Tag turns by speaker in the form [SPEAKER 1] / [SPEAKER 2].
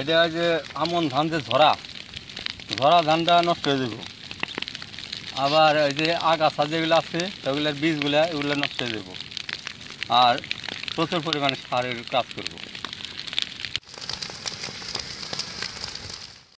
[SPEAKER 1] এটা যে আমন ধান যে ঝরা ঝরা ধানটা নষ্ট হয়ে যাব আবার এই যে আগাছা যেগুলো আছে সেগুলোর বীজগুলো এগুলো নষ্ট হয়ে যাব আর প্রচুর পরিমাণে সারের কাজ করবো